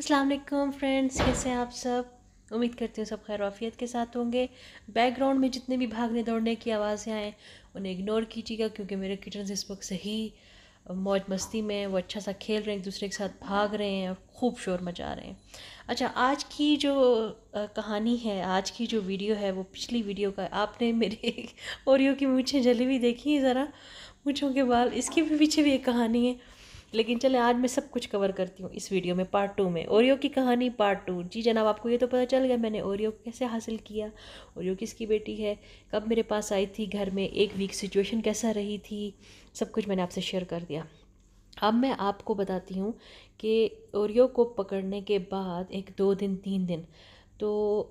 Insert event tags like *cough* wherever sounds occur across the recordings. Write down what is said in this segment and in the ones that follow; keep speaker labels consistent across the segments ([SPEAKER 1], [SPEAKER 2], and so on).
[SPEAKER 1] अस्सलाम वालेकुम फ्रेंड्स कैसे हैं आप सब उम्मीद करती हूँ सब खैर वाफियत के साथ होंगे बैकग्राउंड में जितने भी भागने दौड़ने की आवाज़ें आएँ उन्हें इग्नोर कीजिएगा क्योंकि मेरे किचन इस वक्त सही मौज मस्ती में वो अच्छा सा खेल रहे हैं एक दूसरे के साथ भाग रहे हैं और खूब शोर मचा रहे हैं अच्छा आज की जो कहानी है आज की जो वीडियो है वो पिछली वीडियो का आपने मेरे ओरियो की मूछें जली हुई देखी है ज़रा मूछों के बाल इसके भी पीछे भी एक कहानी है लेकिन चले आज मैं सब कुछ कवर करती हूँ इस वीडियो में पार्ट टू में ओरियो की कहानी पार्ट टू जी जनाब आपको ये तो पता चल गया मैंने ओरियो कैसे हासिल किया ओरियो किसकी बेटी है कब मेरे पास आई थी घर में एक वीक सिचुएशन कैसा रही थी सब कुछ मैंने आपसे शेयर कर दिया अब मैं आपको बताती हूँ कि ओरियो को पकड़ने के बाद एक दो दिन तीन दिन तो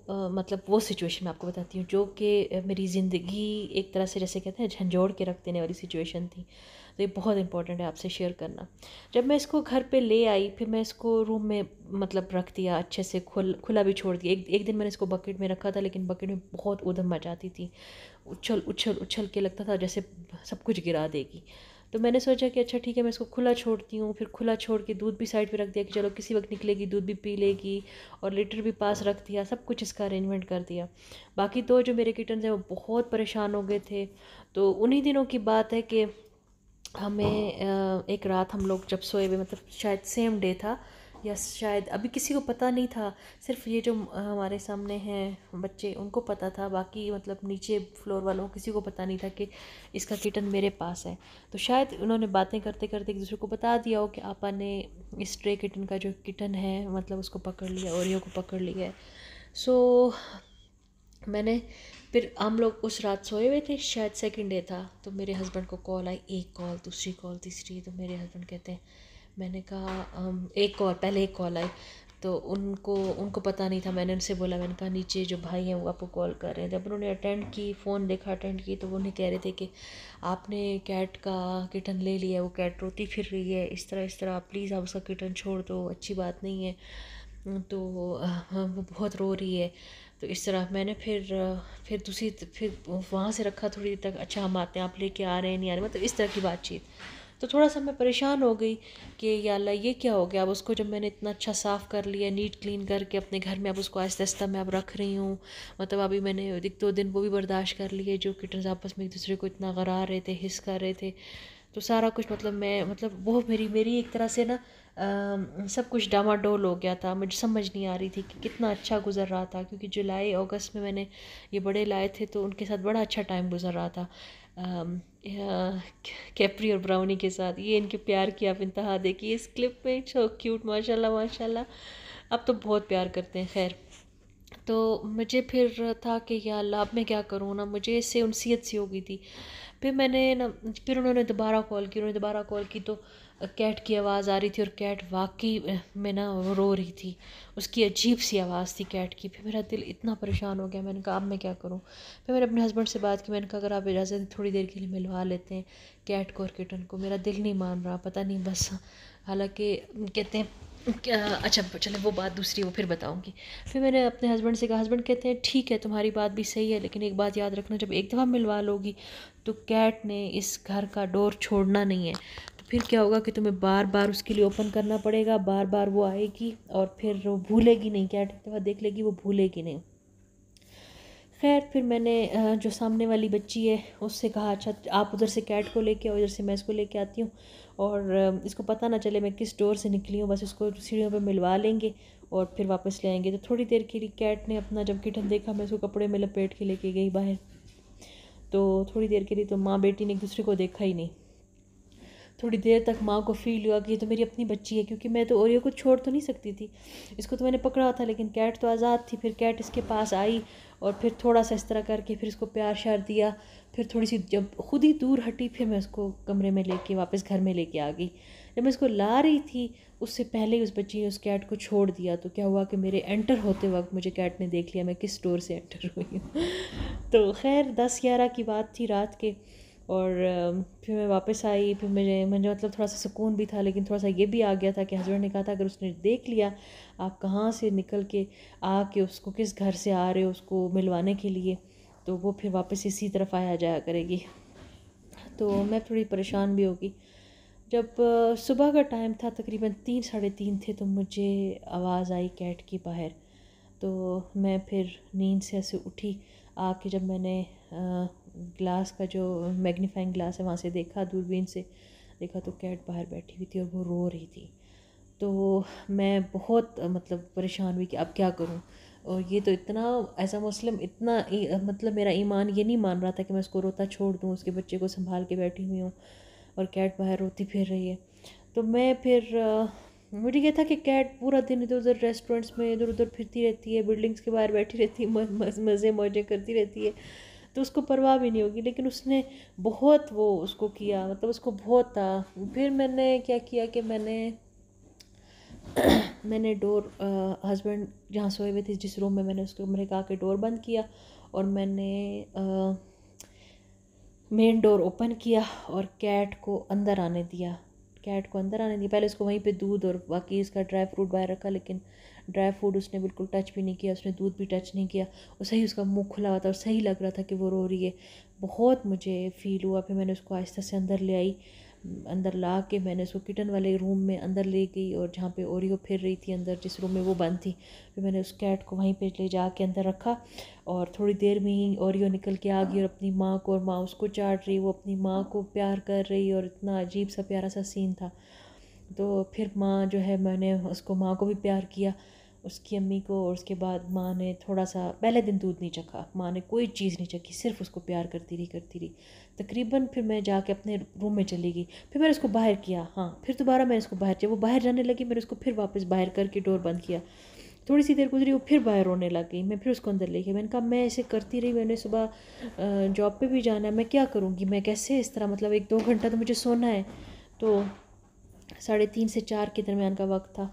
[SPEAKER 1] आ, मतलब वो सिचुएशन मैं आपको बताती हूँ जो कि मेरी ज़िंदगी एक तरह से जैसे कहते हैं झंझोड़ के रख देने वाली सिचुएशन थी तो ये बहुत इंपॉर्टेंट है आपसे शेयर करना जब मैं इसको घर पे ले आई फिर मैं इसको रूम में मतलब रख दिया अच्छे से खुल खुला भी छोड़ दिया एक एक दिन मैंने इसको बकेट में रखा था लेकिन बकेट में बहुत उधम मचाती थी उछल उछल उछल के लगता था जैसे सब कुछ गिरा देगी तो मैंने सोचा कि अच्छा ठीक है मैं इसको खुला छोड़ती हूँ फिर खुला छोड़ के दूध भी साइड पे रख दिया कि चलो किसी वक्त निकलेगी दूध भी पी लेगी और लीटर भी पास रख दिया सब कुछ इसका अरेंजमेंट कर दिया बाकी तो जो मेरे किटन्स हैं वो बहुत परेशान हो गए थे तो उन्हीं दिनों की बात है कि हमें एक रात हम लोग जब सोए हुए मतलब शायद सेम डे था या शायद अभी किसी को पता नहीं था सिर्फ ये जो हमारे सामने हैं बच्चे उनको पता था बाकी मतलब नीचे फ्लोर वालों किसी को पता नहीं था कि इसका किटन मेरे पास है तो शायद उन्होंने बातें करते करते एक दूसरे को बता दिया हो कि आपा ने इस ट्रे किटन का जो किटन है मतलब उसको पकड़ लिया और को पकड़ लिया है सो so, मैंने फिर हम लोग उस रात सोए हुए थे शायद सेकंड डे था तो मेरे हस्बैंड को कॉल आई एक कॉल दूसरी कॉल तीसरी तो मेरे हस्बैंड कहते हैं मैंने कहा एक कॉल पहले एक कॉल आई तो उनको उनको पता नहीं था मैंने उनसे बोला मैंने कहा नीचे जो भाई हैं वो आपको कॉल कर रहे हैं जब उन्होंने अटेंड की फ़ोन देखा अटेंड की तो वो उन्हें कह रहे थे कि आपने कैट का किटन ले लिया वो कैट रोती फिर रही है इस तरह इस तरह प्लीज़ आप उसका किटन छोड़ दो अच्छी बात नहीं है तो वो बहुत रो रही है तो इस तरह मैंने फिर फिर दूसरी फिर वहाँ से रखा थोड़ी देर तक अच्छा हम आते हैं आप लेके आ रहे हैं नहीं आ रहे मतलब इस तरह की बातचीत तो थोड़ा सा मैं परेशान हो गई कि या अल्लाह ये क्या हो गया अब उसको जब मैंने इतना अच्छा साफ़ कर लिया नीट क्लीन करके अपने घर में अब उसको आहिस्ता आहिस्ता मैं अब रख रही हूँ मतलब अभी मैंने एक दो दिन वो भी बर्दाश्त कर लिए जो किटन्स आपस में एक दूसरे को इतना गरा रहे थे हिस कर रहे थे तो सारा कुछ मतलब मैं मतलब वो मेरी मेरी एक तरह से ना सब कुछ डामाडोल हो गया था मुझे समझ नहीं आ रही थी कि कितना अच्छा गुज़र रहा था क्योंकि जुलाई अगस्त में मैंने ये बड़े लाए थे तो उनके साथ बड़ा अच्छा टाइम गुज़र रहा था कैप्री और ब्राउनी के साथ ये इनके प्यार की आप इंतहा देखिए इस क्लिप में सो क्यूट माशाल्लाह माशाल्लाह अब तो बहुत प्यार करते हैं खैर तो मुझे फिर था कि यार अब मैं क्या करूँ ना मुझे इससे उनसीयत सी हो गई थी फिर मैंने ना फिर उन्होंने दोबारा कॉल की उन्होंने दोबारा कॉल की तो कैट की आवाज़ आ रही थी और कैट वाकई में ना रो रही थी उसकी अजीब सी आवाज़ थी कैट की फिर मेरा दिल इतना परेशान हो गया मैंने कहा अब मैं क्या करूँ फिर मैंने अपने हस्बैंड से बात की मैंने कहा अगर आप इजाज़त थोड़ी देर के लिए मिलवा लेते हैं कैट को और किटन को मेरा दिल नहीं मान रहा पता नहीं बस हालांकि कहते हैं अच्छा चले वो बात दूसरी वो फिर बताऊँगी फिर मैंने अपने हस्बैंड से कहा हस्बैंड कहते हैं ठीक है तुम्हारी बात भी सही है लेकिन एक बात याद रखना जब एक दफ़ा मिलवा लोगी तो कैट ने इस घर का डोर छोड़ना नहीं है तो फिर क्या होगा कि तुम्हें बार बार उसके लिए ओपन करना पड़ेगा बार बार वो आएगी और फिर वो भूलेगी नहीं कैट एक दफ़ा देख लेगी वो भूलेगी नहीं खैर फिर मैंने जो सामने वाली बच्ची है उससे कहा अच्छा आप उधर से कैट को लेके आओ इधर से मैं इसको लेके आती हूँ और इसको पता ना चले मैं किस डोर से निकली हूँ बस इसको सीढ़ियों पे मिलवा लेंगे और फिर वापस ले आएंगे तो थोड़ी देर के लिए कैट ने अपना जब किटन देखा मैं उसको कपड़े में लपेट के लेके गई बाहर तो थोड़ी देर के लिए तो माँ बेटी ने एक दूसरे को देखा ही नहीं थोड़ी देर तक माँ को फील हुआ कि ये तो मेरी अपनी बच्ची है क्योंकि मैं तो ओरियो को छोड़ तो नहीं सकती थी इसको तो मैंने पकड़ा था लेकिन कैट तो आज़ाद थी फिर कैट इसके पास आई और फिर थोड़ा सा इस तरह करके फिर इसको प्यार श्यार दिया फिर थोड़ी सी जब खुद ही दूर हटी फिर मैं उसको कमरे में लेके वापस घर में लेके आ गई जब मैं इसको ला रही थी उससे पहले ही उस बच्ची ने उस कैट को छोड़ दिया तो क्या हुआ कि मेरे एंटर होते वक्त मुझे कैट ने देख लिया मैं किस स्टोर से एंटर हुई हूँ *laughs* तो खैर दस ग्यारह की बात थी रात के और फिर मैं वापस आई फिर मेरे मुझे मतलब थोड़ा सा सुकून भी था लेकिन थोड़ा सा ये भी आ गया था कि हस्बैंड ने कहा था अगर उसने देख लिया आप कहाँ से निकल के आके उसको किस घर से आ रहे हो उसको मिलवाने के लिए तो वो फिर वापस इसी तरफ आया जाया करेगी तो मैं थोड़ी परेशान भी होगी जब सुबह का टाइम था तकरीबन तीन साढ़े तीन थे तो मुझे आवाज़ आई कैट की बाहर तो मैं फिर नींद से ऐसे उठी आके जब मैंने ग्लास का जो मैग्नीफाइंग ग्लास है वहाँ से देखा दूरबीन से देखा तो कैट बाहर बैठी हुई थी और वो रो रही थी तो मैं बहुत मतलब परेशान हुई कि अब क्या करूँ और ये तो इतना ऐसा मुस्लिम इतना मतलब मेरा ईमान ये नहीं मान रहा था कि मैं उसको रोता छोड़ दूँ उसके बच्चे को संभाल के बैठी हुई हूँ और कैट बाहर रोती फिर रही है तो मैं फिर मुझे ये था कि कैट पूरा दिन इधर उधर रेस्टोरेंट्स में इधर उधर फिरती रहती है बिल्डिंग्स के बाहर बैठी रहती है मज़े मौजें करती रहती है तो उसको परवाह भी नहीं होगी लेकिन उसने बहुत वो उसको किया मतलब उसको बहुत था फिर मैंने क्या किया कि मैंने *clears throat* मैंने डोर हस्बैंड जहाँ सोए हुए थे जिस रूम में मैंने उसको कमरे का के डोर बंद किया और मैंने मेन डोर ओपन किया और कैट को अंदर आने दिया कैट को अंदर आने दिया पहले उसको वहीं पे दूध और बाकी इसका ड्राई फ्रूट बाहर रखा लेकिन ड्राई फ्रूट उसने बिल्कुल टच भी नहीं किया उसने दूध भी टच नहीं किया और सही उसका मुंह खुला हुआ था और सही लग रहा था कि वो रो रही है बहुत मुझे फील हुआ फिर मैंने उसको आहिस्ता से अंदर ले आई अंदर ला के मैंने उसको किटन वाले रूम में अंदर ले गई और जहाँ पे ओरियो फिर रही थी अंदर जिस रूम में वो बंद थी फिर मैंने उस कैट को वहीं पे ले जा के अंदर रखा और थोड़ी देर में ही ओरियो निकल के आ गई और अपनी माँ को और माँ उसको चाट रही वो अपनी माँ को प्यार कर रही और इतना अजीब सा प्यारा सा सीन था तो फिर माँ जो है मैंने उसको माँ को भी प्यार किया उसकी अम्मी को और उसके बाद माँ ने थोड़ा सा पहले दिन दूध नहीं चखा माँ ने कोई चीज़ नहीं चखी सिर्फ उसको प्यार करती रही करती रही तकरीबन फिर मैं जाके अपने रूम में चली गई फिर मैंने उसको बाहर किया हाँ फिर दोबारा मैंने उसको बाहर किया वो बाहर जाने लगी मैंने उसको फिर वापस बाहर करके डोर बंद किया थोड़ी सी देर गुजरी वो फिर बाहर रोने लग गई मैं फिर उसको अंदर ले गई मैंने कहा मैं ऐसे करती रही मैंने सुबह जॉब पर भी जाना है मैं क्या करूँगी मैं कैसे इस तरह मतलब एक दो घंटा तो मुझे सोना है तो साढ़े तीन से चार के दरमियान का वक्त था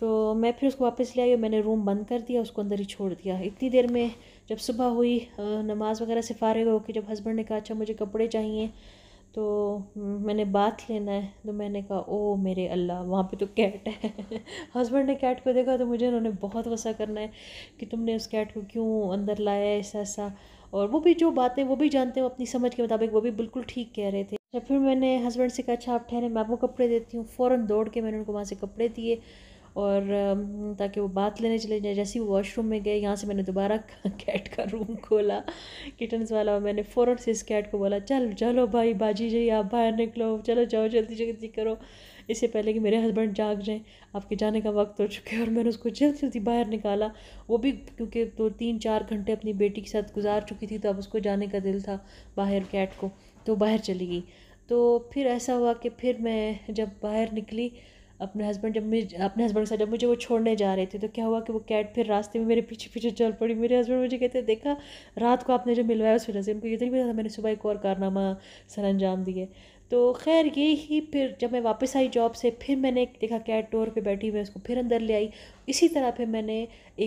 [SPEAKER 1] तो मैं फिर उसको वापस ले आई और मैंने रूम बंद कर दिया उसको अंदर ही छोड़ दिया इतनी देर में जब सुबह हुई नमाज़ वगैरह से हो होकर जब हस्बैंड ने कहा अच्छा मुझे कपड़े चाहिए तो मैंने बाथ लेना है तो मैंने कहा ओ मेरे अल्लाह वहाँ पे तो कैट है हस्बैंड *laughs* ने कैट को देखा तो मुझे उन्होंने बहुत वसा करना है कि तुमने उस कैट को क्यों अंदर लाया ऐसा ऐसा और वो भी जो बातें वो भी जानते हैं अपनी समझ के मुताबिक वो भी बिल्कुल ठीक कह रहे थे अच्छा, फिर मैंने हस्बैंड से कहा अच्छा आप ठहरे मैं आपको कपड़े देती हूँ फ़ौरन दौड़ के मैंने उनको वहाँ से कपड़े दिए और ताकि वो बात लेने चले जाए जैसे ही वो वॉशरूम में गए यहाँ से मैंने दोबारा कैट *laughs* का रूम खोला किटन्स वाला और मैंने फ़ौरन से इस कैट को बोला चल चलो भाई बाजी जी आप बाहर निकलो चलो जाओ जल्दी जल्दी करो इससे पहले कि मेरे हस्बैंड जाग जाएं आपके जाने का वक्त हो चुका है और मैंने उसको जल्दी जल्दी बाहर निकाला वो भी क्योंकि दो तो तीन चार घंटे अपनी बेटी के साथ गुजार चुकी थी तो अब उसको जाने का दिल था बाहर कैट को तो बाहर चली गई तो फिर ऐसा हुआ कि फिर मैं जब बाहर निकली अपने हस्बैंड जब मुझे अपने हस्बैंड के साथ जब मुझे वो छोड़ने जा रहे थे तो क्या हुआ कि वो कैट फिर रास्ते में मेरे पीछे पीछे चल पड़ी मेरे हस्बैंड मुझे कहते देखा रात को आपने जो मिलवाया उस वजह से उनको ये तो नहीं पता था मैंने सुबह एक और कारनामा सर अंजाम दिए तो खैर ये ही फिर जब मैं वापस आई जॉब से फिर मैंने देखा कैट डोर पे बैठी मैं उसको फिर अंदर ले आई इसी तरह फिर मैंने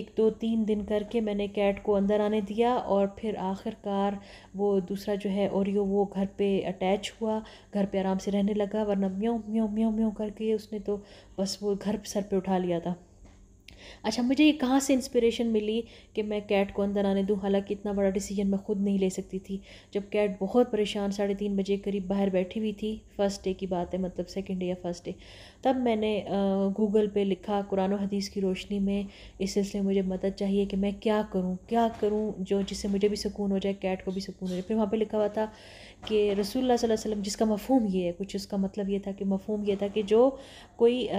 [SPEAKER 1] एक दो तीन दिन करके मैंने कैट को अंदर आने दिया और फिर आखिरकार वो दूसरा जो है ओरियो वो घर पे अटैच हुआ घर पे आराम से रहने लगा वरना म्यों म्यों म्यों म्यों करके उसने तो बस वो घर सर पे उठा लिया था अच्छा मुझे ये कहाँ से इंस्पिरेशन मिली कि मैं कैट को अंदर आने दूँ हालांकि इतना बड़ा डिसीजन मैं खुद नहीं ले सकती थी जब कैट बहुत परेशान साढ़े तीन बजे करीब बाहर बैठी हुई थी फ़र्स्ट डे की बात है मतलब सेकेंड डे या फर्स्ट डे तब मैंने गूगल पे लिखा कुरान हदीस की रोशनी में इस सिलसिले मुझे मदद चाहिए कि मैं क्या करूँ क्या करूँ जो जिससे मुझे भी सुकून हो जाए कैट को भी सुकून हो जाए फिर वहाँ पर लिखा हुआ था कि रसूल वसम जिसका मफहम ये है कुछ उसका मतलब ये था कि मफहम ये था कि जो कोई आ,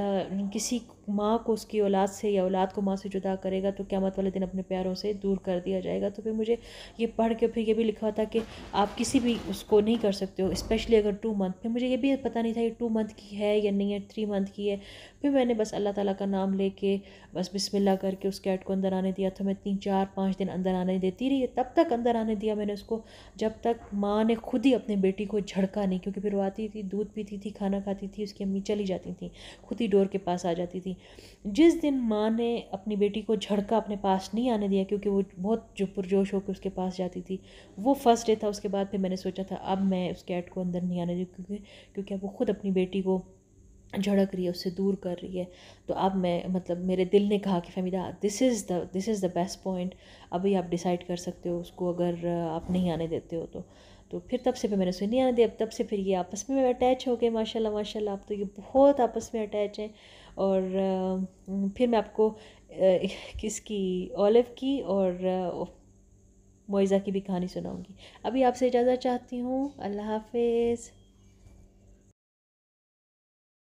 [SPEAKER 1] किसी माँ को उसकी औलाद से या औलाद को माँ से जुदा करेगा तो मत वाले दिन अपने प्यारों से दूर कर दिया जाएगा तो फिर मुझे ये पढ़ के फिर ये भी लिखा था कि आप किसी भी उसको नहीं कर सकते हो स्पेशली अगर टू मंथ फिर मुझे ये भी पता नहीं था ये टू मंथ की है या नहीं है थ्री मंथ की है फिर मैंने बस अल्लाह ताला का नाम लेके बस बिस्मिल्ला करके उस कैट को अंदर आने दिया था मैं तीन चार पाँच दिन अंदर आने देती रही तब तक अंदर आने दिया मैंने उसको जब तक माँ ने खुद ही अपने बेटी को झड़का नहीं क्योंकि फिर वो आती थी दूध पीती थी खाना खाती थी उसकी अम्मी चली जाती थी खुद ही डोर के पास आ जाती थी जिस दिन माँ ने अपनी बेटी को झड़का अपने पास नहीं आने दिया क्योंकि वो बहुत जो पुरजोश होकर उसके पास जाती थी वो फर्स्ट डे था उसके बाद फिर मैंने सोचा था अब मैं उस कैट को अंदर नहीं आने दी क्योंकि क्योंकि अब वो खुद अपनी बेटी को झड़क रही है उससे दूर कर रही है तो अब मैं मतलब मेरे दिल ने कहा कि Fahmida this is the this is the best point अभी आप डिसाइड कर सकते हो उसको अगर आप नहीं आने देते हो तो तो फिर तब से फिर मैंने सुनी नहीं आने दिया तब से फिर ये आपस में अटैच हो गए माशाल्लाह माशाल्लाह आप तो ये बहुत आपस में अटैच हैं और फिर मैं आपको किसकी ओलिव की और मोइजा की भी कहानी सुनाऊंगी अभी आपसे इजाज़त चाहती हूँ अल्लाह हाफिज़